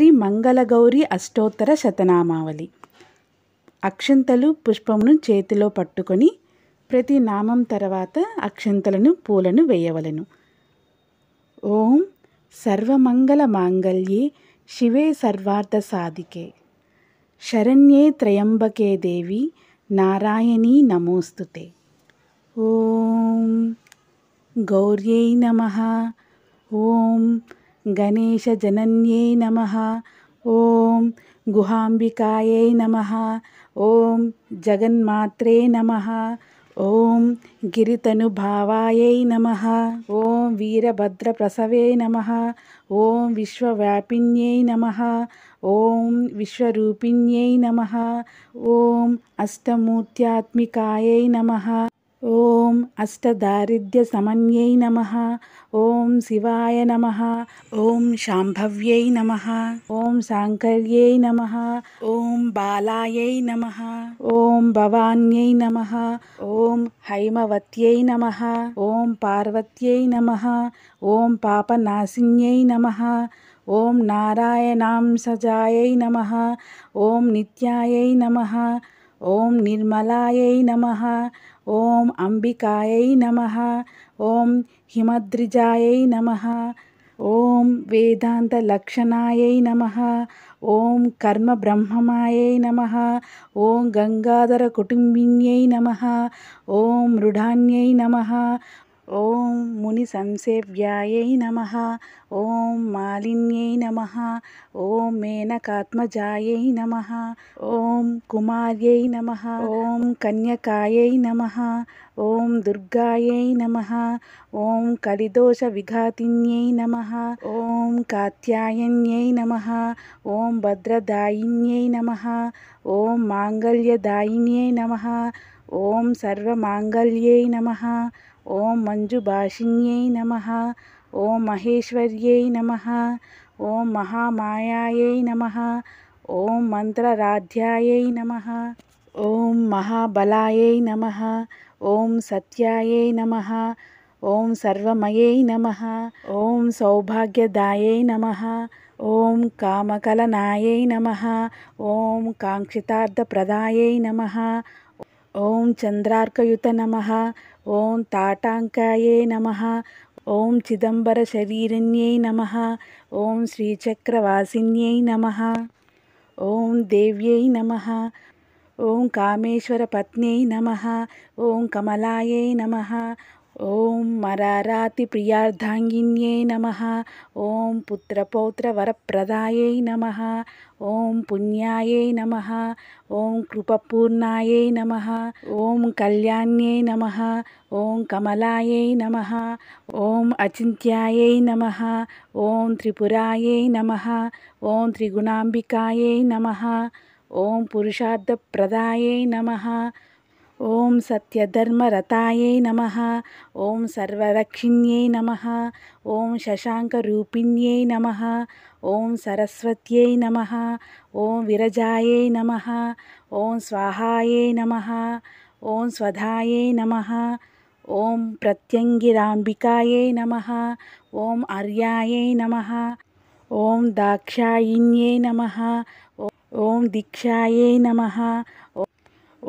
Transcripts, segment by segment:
శ్రీ మంగళగౌరి అష్టోత్తర శతనామావళి అక్షంతలు పుష్పమును చేతిలో పట్టుకొని ప్రతి నామం తర్వాత అక్షంతలను పూలను వేయవలను ఓం సర్వమంగళ మాంగళ్యే శివే సర్వార్థ సాధికే శరణ్యే త్రయంబకే దేవి నారాయణీ నమోస్తుతే ఓం గౌర్యై నమ ఓం गणेशजनन्यै नमः ॐ गुहाम्बिकायै नमः ॐ जगन्मात्रे नमः ॐ गिरितनुभावायै नमः ॐ वीरभद्रप्रसवे नमः ॐ विश्वव्यापिन्यै नमः ॐ विश्वरूपिण्यै नमः ॐ अष्टमूर्त्यात्मिकायै नमः ॐ अष्टदारिद्र्यसमन्यै नमः ॐ शिवाय नमः ॐ शाम्भव्यै नमः ॐ साङ्कर्यै नमः ॐ बालायै नमः ॐ भवान्यै नमः ॐ हैमवत्यै नमः ॐ पार्वत्यै नमः ॐ पापनाशिन्यै नमः ॐ नारायणां सजायै नमः ॐ नित्यायै नमः ॐ निर्मलायै नमः ॐ अम्बिकायै नमः ॐ हिमद्रिजायै नमः ॐ वेदान्तलक्षणाय नमः ॐ कर्मब्रह्ममाय नमः ॐ गङ्गाधरकुटुम्बिन्यै नमः ॐ मृडान्यै नमः ओम मुनि संसेव्याय नम ओं ॐ नम ओं मेनकात्मजाय नम ओं ॐ नम ओं कन्याय नम ओं दुर्गाय नम ओं कलिदोष विघाति नम ओं कात्यायन्य नम ओं भद्रदाय नम ओं मंगल्यदाय नम ओं सर्वमाङ्गल्यै नम ओं मञ्जुभाषिन्यै नमः ओं महेश्वर्यै नमः ओं महामायाय नमः ओं मन्त्रराध्यायै नमः ओं महाबलाय नमः ओं सत्याय नमः ओं सर्वमयै नमः ओं सौभाग्यदायै नमः ओं कामकलनाय नमः ओं काङ्क्षितार्थप्रदायै नमः ॐ चन्द्रार्कयुत नमः ॐ ताटांकाये नमः ॐ चिदम्बरशरीरिण्यै नमः ॐ श्रीचक्रवासिन्यै नमः ॐ देव्यै नमः ॐ कामेश्वरपत्न्यै नमः ॐ कमलाये नमः ॐ मरारातिप्रियार्धाङ्गिन्यै नमः ॐ पुत्रपौत्रवरप्रदायै नमः ॐ पुण्याय नमः ॐ कृपपूर्णाय नमः ॐ कल्याण्यै नमः ॐ कमलायै नमः ॐ अचिन्त्यायै नमः ॐ त्रिपुरायै नमः ॐ त्रिगुणाम्बिकायै नमः ॐ पुरुषार्धप्रदाय नमः धर्म रताये नमः ओम सर्वरक्षिण्ये नमः शशांक रूपिण्ये नमः ओम सरस्वत्ये नमः ओम विरजाये नमः ओम स्वाहाये नमः ओम स्वधाये नमः ओम प्रत्यङ्गिराम्बिकायै नमः ओम आर्याये नमः ओम दाक्षायिण्यै नमः ओम दीक्षाये नमः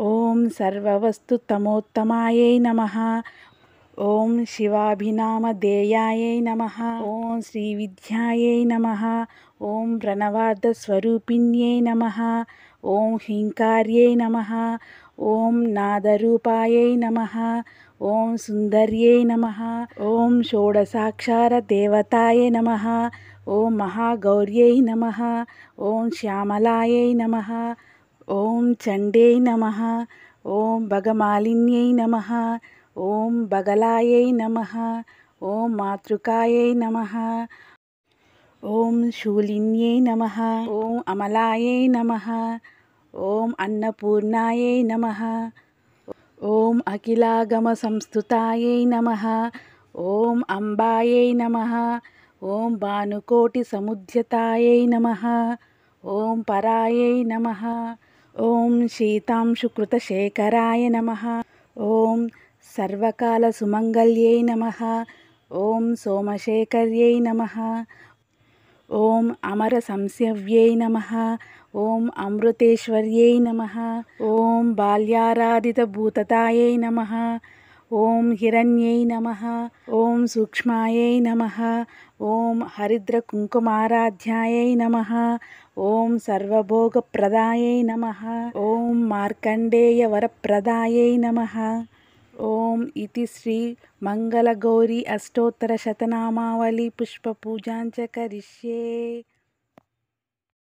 ॐ सर्ववस्तुतमोत्तमाय नमः ॐ शिवाभिनामधेयायै नमः ॐ श्रीविद्याय नमः ॐ प्रणवादस्वरूपिण्यै नमः ॐ ॐकार्यै नमः ॐ नादरूपायै नमः ॐ सुन्दर्यै नमः ॐ षोडसाक्षारदेवताय नमः ॐ महागौर्यै नमः ॐ श्यामलायै नमः చండే నమ ఓం భగమాలిన్యై నమ ఓం బగలాయై నమ ఓం మాతృకాయై నమ ఓం శూలిన్యై నమ ఓం అమలాయై నమ ఓం అన్నపూర్ణాయై నమ ఓం అఖిలాగమ సంస్థుతాయై నమ ఓం అంబాయై నమ ఓం భానుకోటి సముద్యతాయై నమ ఓం పరాయై నమ ॐ शीतांशुकृतशेखराय नमः ॐ सर्वकालसुमङ्गल्यै नमः ॐ सोमशेखर्यै नमः ॐ अमरसंस्यै नमः ॐ अमृतेश्वर्यै नमः ॐ बाल्याराधितभूततायै नमः ॐ हिरण्यै नमः ॐ सूक्ष्मायै नमः ॐ हरिद्रकुङ्कुमाराध्याय नमः ॐ सर्वभोगप्रदायै नमः ॐ मार्कण्डेयवरप्रदायै नमः ॐ इति श्रीमङ्गलगौरि अष्टोत्तरशतनामावलीपुष्पपूजाञ्च करिष्ये